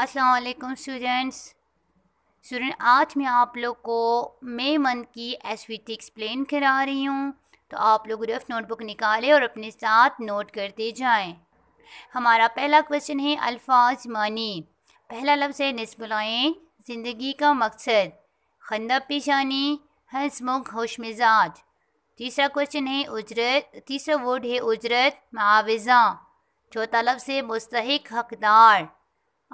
अस्सलाम वालेकुम students student आज मैं आप लोग को मई मंथ की एस टी एक्सप्लेन करा रही हूँ तो आप लोग रफ नोटबुक निकालें और अपने साथ नोट करते जाएं हमारा पहला क्वेश्चन है अल्फाज मानी पहला लफ्ज़ है नस्बुलाइन ज़िंदगी का मकसद खंदा पेशानी हंसमुख होश मिजाज तीसरा क्वेश्चन है उजरत तीसरा वर्ड है उजरत मुआवजा चौथा लफ्ज़ है मुस्तक हकदार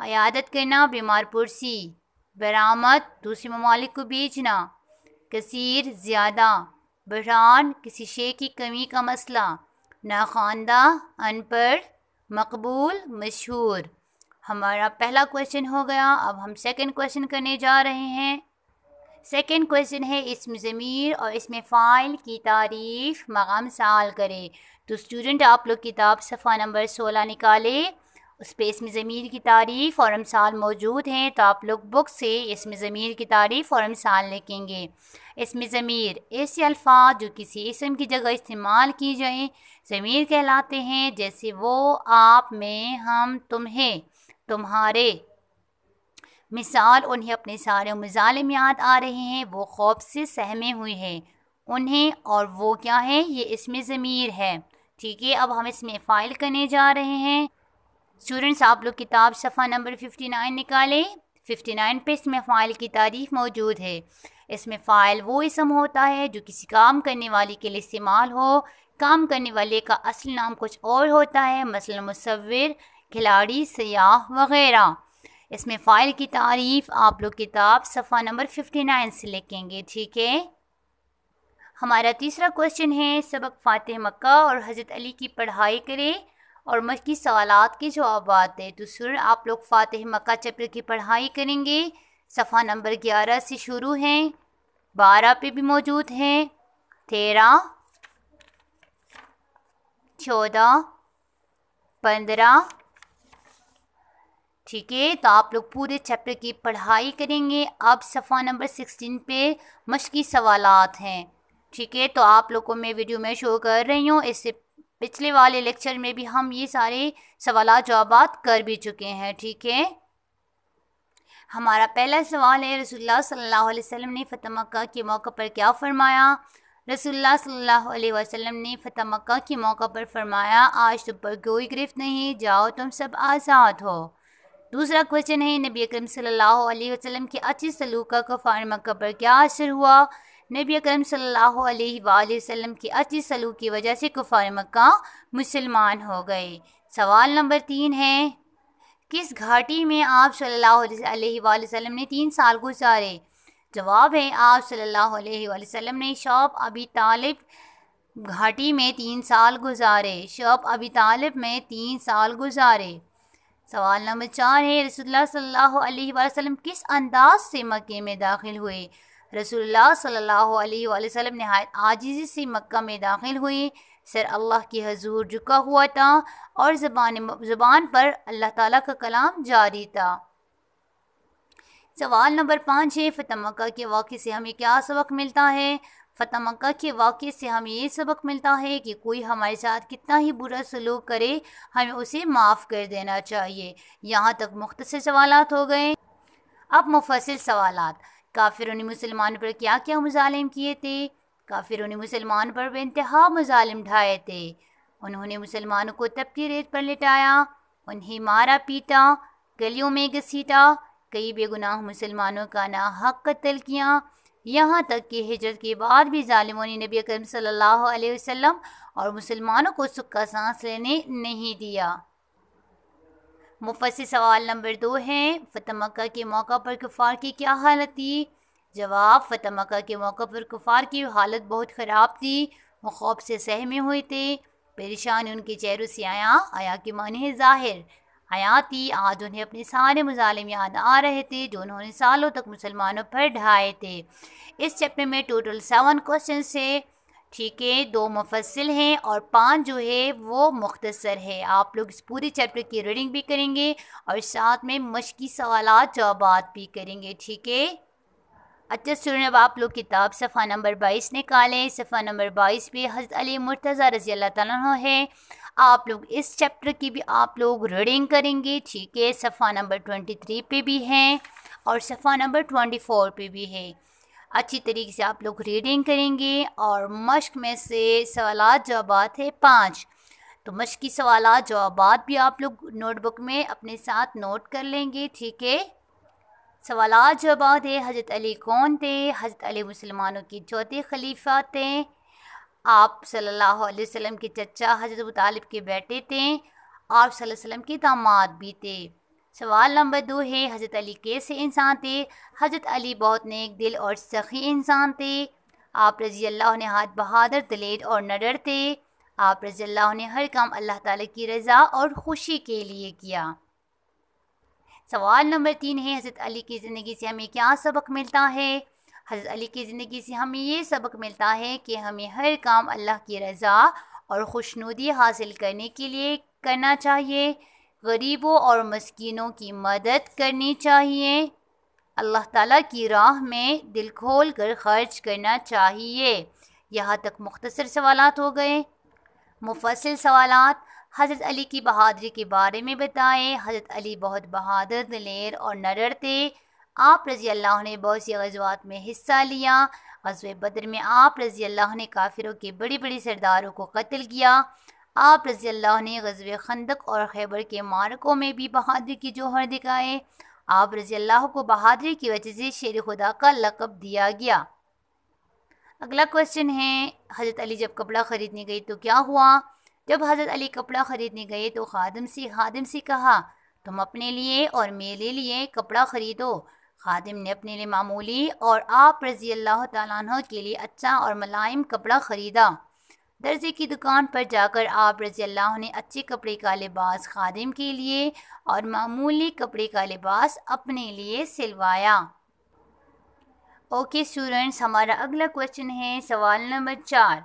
अयादत करना बीमार पुरसी बरामद दूसरे ममालिक को बेचना कसर ज़्यादा बहरान किसी शे की कमी का मसला नाखानदा अनपढ़ मकबूल मशहूर हमारा पहला क्वेश्चन हो गया अब हम सेकंड क्वेश्चन करने जा रहे हैं सेकेंड क्वेश्चन है इसम ज़मीर और इसमें फ़ाइल की तारीफ़ मकाम साल करें तो स्टूडेंट आप लोग किताब सफ़ा नंबर सोलह निकालें स्पेस में ज़मीर की तारीफ़ और अमसाल मौजूद हैं तो आप लोग बुक से इसमें ज़मीर की तारीफ़ और अमसाल लिखेंगे इसमें ज़मीर ऐसे अल्फाज जो किसी इसम की जगह इस्तेमाल की जाए ज़मीर कहलाते हैं जैसे वो आप में हम तुम्हें तुम्हारे मिसाल उन्हें अपने सारे में याद आ रहे हैं वो खौफ से सहमे हुए हैं उन्हें और वो क्या है ये इसमें ज़मीर है ठीक है अब हम इसमें फ़ाइल करने जा रहे हैं स्टूडेंट्स आप लोग किताब सफ़ा नंबर 59 निकालें नाइन पे इसमें फ़ाइल की तारीफ मौजूद है इसमें फ़ाइल वो इसम होता है जो किसी काम करने वाले के लिए इस्तेमाल हो काम करने वाले का असल नाम कुछ और होता है मसल मुसविर खिलाड़ी सयाह वगैरह इसमें फ़ाइल की तारीफ आप लोग किताब सफ़ा नंबर 59 से लिखेंगे ठीक है हमारा तीसरा क्वेश्चन है सबक फ़ातह मक्का और हज़रत अली की पढ़ाई करें और मक्की सवालत के जवाब है तो सुर आप लोग फातह मक्का चैप्टर की पढ़ाई करेंगे सफ़ा नंबर ग्यारह से शुरू हैं बारह पे भी मौजूद हैं तेरह चौदह पंद्रह ठीक है तो आप लोग पूरे चैप्टर की पढ़ाई करेंगे अब सफ़ा नंबर सिक्सटीन पे मशकी सवालात हैं ठीक है तो आप लोग को मैं वीडियो में शो कर रही हूँ इससे पिछले वाले लेक्चर में भी हम ये सारे सवाल जवाब कर भी चुके हैं ठीक है हमारा पहला सवाल है रसोल्ला सल्ला अलैहि ने फ़तह मक्का के मौके पर क्या फ़रमाया रसोल्ला सल्ला अलैहि ने फ़तह मक्का के मौके पर फ़रमाया आज तुम पर कोई गिरफ्त नहीं जाओ तुम सब आज़ाद हो दूसरा क्वेश्चन है नबी अकरम सल्लल्लाहु अलैहि वसल्लम के अच्छे सलूक का फ़ार मक्का पर क्या असर हुआ नबी अकरम सल्लल्लाहु अलैहि वसल्लम के अच्छे सलूक की वजह से कुफार मक्का मुसलमान हो गए सवाल नंबर तीन है किस घाटी में आप सल्लल्लाहु अलैहि वसल्लम ने तीन साल गुजारे जवाब है आप सल्लल्लाहु अलैहि वसल्लम ने शॉप अबी तालिब घाटी में तीन साल गुजारे शॉप अबी तालिब में तीन साल गुजारे सवाल नंबर चार है रसोल्ला सल्लल्लाहु किस अंदाज से मक्के में दाखिल हुए रसूलुल्लाह सल्लल्लाहु अलैहि वसल्लम नहायत आजीज़ी से मक्का में दाखिल हुए सर अल्लाह की हजूर झुका हुआ था और ज़बान ज़बान पर अल्लाह ताला का कलाम जारी था सवाल नंबर पाँच है फतेह मक्का के वाक़े से हमें क्या सबक मिलता है फतेह मक्का के वाक़े से हमें ये सबक मिलता है कि कोई हमारे साथ कितना ही बुरा सलूक करे हमें उसे माफ़ कर देना चाहिए यहाँ तक मुख्तर सवाल हो गए अब मुफसल सवाल काफिरों ने मुसलमानों पर क्या क्या मुजालिम किए थे काफिरों ने मुसलमान पर बेानतहा मुजालिम ढाए थे उन्होंने मुसलमानों को तब की रेत पर लिटाया उन्हें मारा पीटा गलियों में घसीटा कई बेगुनाह मुसलमानों का ना हक कत्ल किया यहाँ तक कि हिजरत के बाद भी ालिमों ने नबी अकरम सल्लल्लाहु अलैहि वसल्लम और मुसलमानों को सुख का सांस लेने नहीं दिया मुफसी सवाल नंबर दो है फतेह मक्का के मौका पर कुफार की क्या हालत थी जवाब फतेह मक्का के मौका पर कुफार की हालत बहुत ख़राब थी वो खौफ से सहमे हुए थे परेशान उनके चेहरों से आया आया के माने है जाहिर थी आज उन्हें अपने सारे मुजालिम याद आ रहे थे जो उन्होंने सालों तक मुसलमानों पर ढाए थे इस चैप्टर में टोटल सेवन क्वेश्चन से ठीक है दो मुफसल हैं और पाँच जो है वो मुख्तसर है आप लोग इस पूरे चैप्टर की रीडिंग भी करेंगे और साथ में मशकी सवाल जवाब भी करेंगे ठीक है अच्छा सुन अब आप लोग किताब सफ़ा नंबर बाईस निकालें सफ़ा नंबर बाईस भी हज़रत अली मुर्तज़ा रज़ी अल्लाह तला है आप लोग इस चैप्टर की भी आप लोग रीडिंग करेंगे ठीक है सफ़ा नंबर ट्वेंटी थ्री पे भी हैं और सफ़ा नंबर ट्वेंटी फोर पर भी है अच्छी तरीके से आप लोग रीडिंग करेंगे और मश्क में से सवाल जवाब है पाँच तो मश्क की सवाल जवाब भी आप लोग नोटबुक में अपने साथ नोट कर लेंगे ठीक है सवाल जवाब है हज़रत अली कौन थे हज़रत अली मुसलमानों के चौथे खलीफा थे आप सल्लल्लाहु अलैहि वसल्लम के चचा हज़रत तालिब के बेटे थे आप सल्लल्लाहु अलैहि वसल्लम के दामाद भी थे सवाल नंबर दो है हज़रत अली कैसे इंसान थे हज़रत अली बहुत नेक दिल और सखी इंसान थे आप रजी अल्लाह ने हाथ बहादुर दलेर और नडर थे आप रजी अल्लाह ने हर काम अल्लाह ताला की रज़ा और खुशी के लिए किया सवाल नंबर तीन है हज़रत अली की ज़िंदगी से हमें क्या सबक मिलता है हज़रत अली की ज़िंदगी से हमें ये सबक मिलता है कि हमें हर काम अल्लाह की रज़ा और खुशनुदी हासिल करने के लिए करना चाहिए गरीबों और मस्किनों की मदद करनी चाहिए अल्लाह ताला की राह में दिल खोल कर खर्च करना चाहिए यहाँ तक मुख्तसर सवालत हो गए मुफसल सवाल हज़रत अली की बहादरी के बारे में बताएं हज़रत अली बहुत बहादुर दलेर और नडर थे आप रज़ी अल्लाह ने बहुत सी गजवात में हिस्सा लिया गजब बदर में आप रज़ी अल्लाह ने काफिरों के बड़ी बड़ी सरदारों को कत्ल किया आप रज़ी अल्लाह ने गजब खंदक और खैबर के मारकों में भी बहादुर की जोहर दिखाए आप रज़ी अल्लाह को बहादुरी की वजह से शेर खुदा का लकब दिया गया अगला क्वेश्चन है हज़रत अली जब कपड़ा ख़रीदने गए तो क्या हुआ जब हज़रत अली कपड़ा ख़रीदने गए तो खादम से खादम से कहा तुम अपने लिए और मेरे लिए कपड़ा ख़रीदो खादिम ने अपने लिए मामूली और आप रज़ी अल्लाह तला के लिए अच्छा और मुलायम कपड़ा ख़रीदा दर्ज़े की दुकान पर जाकर आप रजी अल्लाह ने अच्छे कपड़े का लिबास खादिम के लिए और मामूली कपड़े का लिबास अपने लिए सिलवाया ओके स्टूडेंट्स हमारा अगला क्वेश्चन है सवाल नंबर चार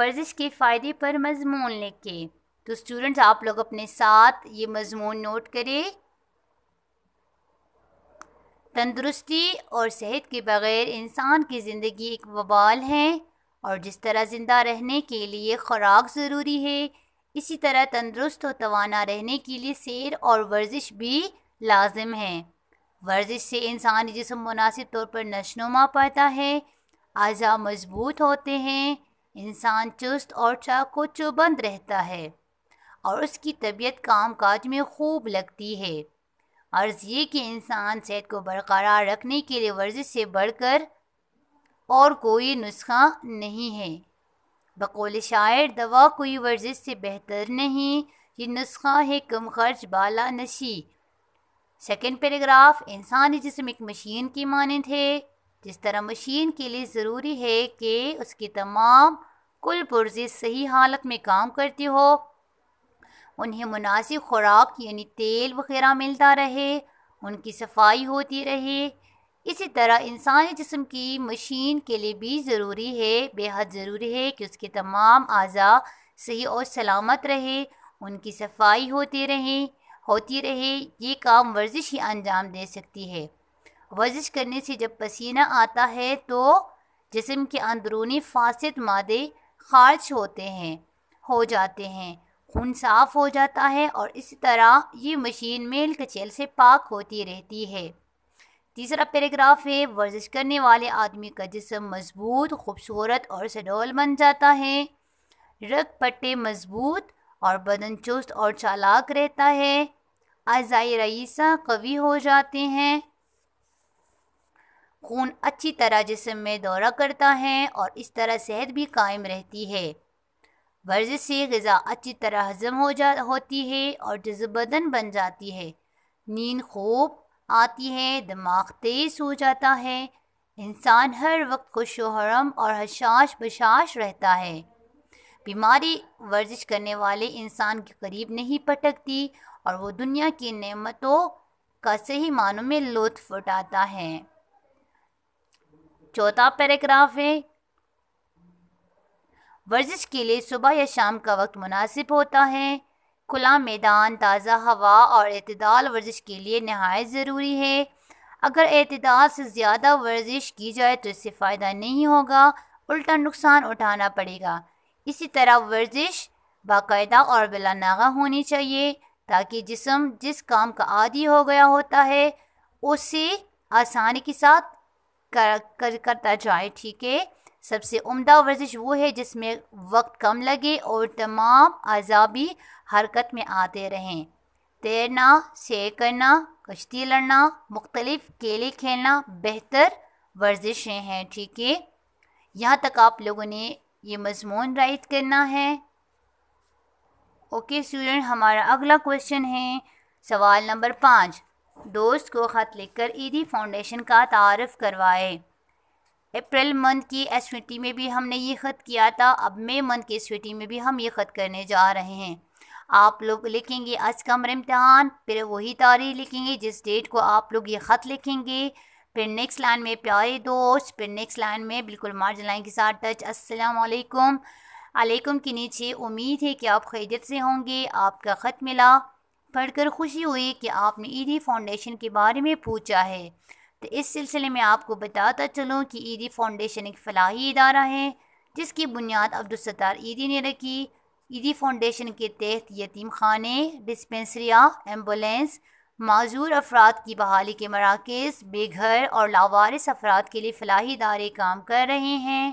वर्जिश के फ़ायदे पर मजमून लिखे तो स्टूडेंट्स आप लोग अपने साथ ये मजमून नोट करें तंदुरुस्ती और सेहत के बगैर इंसान की ज़िंदगी एक वबाल है और जिस तरह ज़िंदा रहने के लिए खुराक ज़रूरी है इसी तरह तंदरुस्त और तवाना रहने के लिए सैर और वर्जिश भी लाजिम है वर्जिश से इंसानी जिसम मुनासिब तौर पर नशनुमा पाता है अज़ा मजबूत होते हैं इंसान चुस्त और चाको चौबंद रहता है और उसकी तबीयत काम काज में खूब लगती है अर्ज़ ये कि इंसान सेहत को बरकरार रखने के लिए वर्जिश से बढ़कर और कोई नुस्खा नहीं है बकौल शायर दवा कोई वर्जिश से बेहतर नहीं ये नुस्खा है कम खर्च बाला नशी सेकेंड पैराग्राफ इंसानी जिसम एक मशीन की मानद है जिस तरह मशीन के लिए ज़रूरी है कि उसकी तमाम कुल पुर्जे सही हालत में काम करती हो उन्हें मुनासिब खुराक यानी तेल वगैरह मिलता रहे उनकी सफाई होती रहे इसी तरह इंसानी जिसम की मशीन के लिए भी ज़रूरी है बेहद ज़रूरी है कि उसके तमाम अज़ा सही और सलामत रहे उनकी सफाई होती रहे होती रहे ये काम वर्जिश ही अंजाम दे सकती है वर्जिश करने से जब पसीना आता है तो जिसम के अंदरूनी फासद मादे खारज होते हैं हो जाते हैं खून साफ़ हो जाता है और इसी तरह ये मशीन मेल कचेल से पाक होती रहती है तीसरा पैराग्राफ है वर्जिश करने वाले आदमी का जिसम मजबूत खूबसूरत और सडोल बन जाता है रग पट्टे मजबूत और बदन चुस्त और चालाक रहता है अज़ाई रईसा कवी हो जाते हैं खून अच्छी तरह जिसम में दौरा करता है और इस तरह सेहत भी कायम रहती है वर्जिश से गज़ा अच्छी तरह हजम हो जा होती है और जज्बदन बन जाती है नींद खूब आती है दिमाग तेज़ हो जाता है इंसान हर वक्त खुश हरम और हशाश बशाश रहता है बीमारी वर्जिश करने वाले इंसान के करीब नहीं पटकती और वो दुनिया की नेमतों का सही मानों में लुत्फ उठाता है चौथा पैराग्राफ है वर्जिश के लिए सुबह या शाम का वक्त मुनासिब होता है खुला मैदान ताज़ा हवा और अतदाल वर्जिश के लिए नहायत ज़रूरी है अगर अतदाल से ज़्यादा वर्जिश की जाए तो इससे फ़ायदा नहीं होगा उल्टा नुकसान उठाना पड़ेगा इसी तरह वर्जिश बाकायदा और बिलानागा होनी चाहिए ताकि जिसम जिस काम का आदि हो गया होता है उसे आसानी के साथ कर, कर करता जाए ठीक है सबसे उम्दा वर्जिश वो है जिसमें वक्त कम लगे और तमाम आज़ाबी हरकत में आते रहें तैरना शेयर करना कश्ती लड़ना मुख्तलिफ केले खेलना बेहतर वर्जिशें हैं ठीक है यहाँ तक आप लोगों ने ये मजमून राइट करना है ओके स्टूडेंट हमारा अगला क्वेश्चन है सवाल नंबर पाँच दोस्त को ख़त लिखकर ईदी फाउंडेशन का तारफ़ करवाए अप्रैल मंथ की एसवीटी में भी हमने ये ख़त किया था अब मई मंथ की एसवीटी में भी हम ये ख़त करने जा रहे हैं आप लोग लिखेंगे आज का इम्तहान फिर वही तारीख लिखेंगे जिस डेट को आप लोग ये ख़त लिखेंगे फिर नेक्स्ट लाइन में प्यारे दोस्त फिर नेक्स्ट लाइन में बिल्कुल मार्जिन लाइन के साथ टच असलकुम अलैकुम के नीचे उम्मीद है कि आप खैरियत से होंगे आपका ख़त मिला पढ़कर खुशी हुई कि आपने ईदी फाउंडेशन के बारे में पूछा है तो इस सिलसिले में आपको बताता चलूँ कि ईदी फाउंडेशन एक फलाही इदारा है जिसकी बुनियाद अब्दुलसतार ईदी ने रखी ईदी e फाउंडेशन के तहत यतीम खाने डिस्पेंसरियाँ एम्बुलेंस माजूर अफराद की बहाली के मराकज़ बेघर और लावारिस अफराद के लिए फलाही इदारे काम कर रहे हैं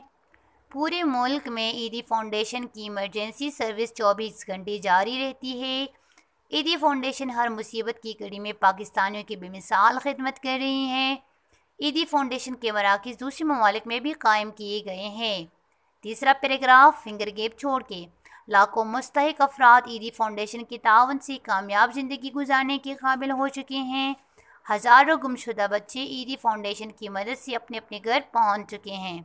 पूरे मुल्क में ईदी e फाउंडेशन की इमरजेंसी सर्विस 24 घंटे जारी रहती है ईदी e फाउंडेशन हर मुसीबत की कड़ी में पाकिस्तानियों की बेमिसाल खदमत कर रही हैं ईदी फाउंडेशन के मराकज़ दूसरे ममालिक में भी कायम किए गए हैं तीसरा पैराग्राफ फिंगर गेप छोड़ के लाखों मुस्तक अफराद ईदी फाउंडेशन की तावन से कामयाब ज़िंदगी गुजारने के काबिल हो चुके हैं हज़ारों गुमशुदा बच्चे ईदी फाउंडेशन की मदद से अपने अपने घर पहुंच चुके हैं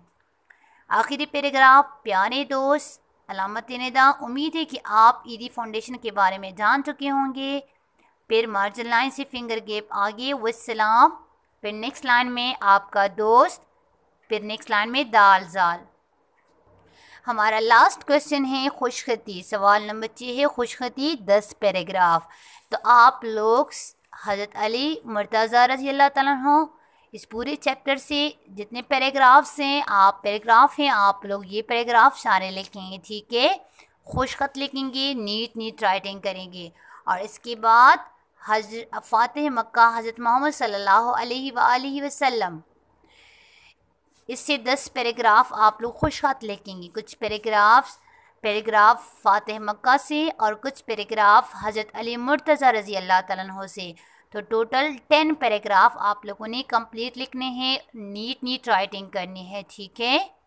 आखिरी पैराग्राफ प्यारे दोस्त अलामत नेदा उम्मीद है कि आप ईदी फाउंडेशन के बारे में जान चुके होंगे फिर मार्जिन लाइन से फिंगर गेप आगे वसलाम फिर नेक्स्ट लाइन में आपका दोस्त फिर नेक्स्ट लाइन में दाल जाल हमारा लास्ट क्वेश्चन है खुशखती सवाल नंबर छः है खुशखती दस पैराग्राफ तो आप लोग हज़रत अली मुर्तज़ा रजी अल्लाह हो इस पूरे चैप्टर से जितने पैराग्राफ्स हैं आप पैराग्राफ हैं आप लोग ये पैराग्राफ सारे लिखेंगे ठीक है खुशखत लिखेंगे नीट नीट राइटिंग करेंगे और इसके बाद हजर फ़ातह मक्का हज़रत मोहम्मद सल्लल्लाहु अलैहि वसल्लम इससे दस पैराग्राफ आप लोग खुश हाथ लिखेंगे कुछ पैराग्राफ्स पैराग्राफ फ़ातह मक्का से और कुछ पैराग्राफ हज़रत अली मुर्तज़ा रज़ी अल्लाह तह से तो टोटल टेन पैराग्राफ आप लोगों ने कंप्लीट लिखने हैं नीट नीट राइटिंग करनी है ठीक है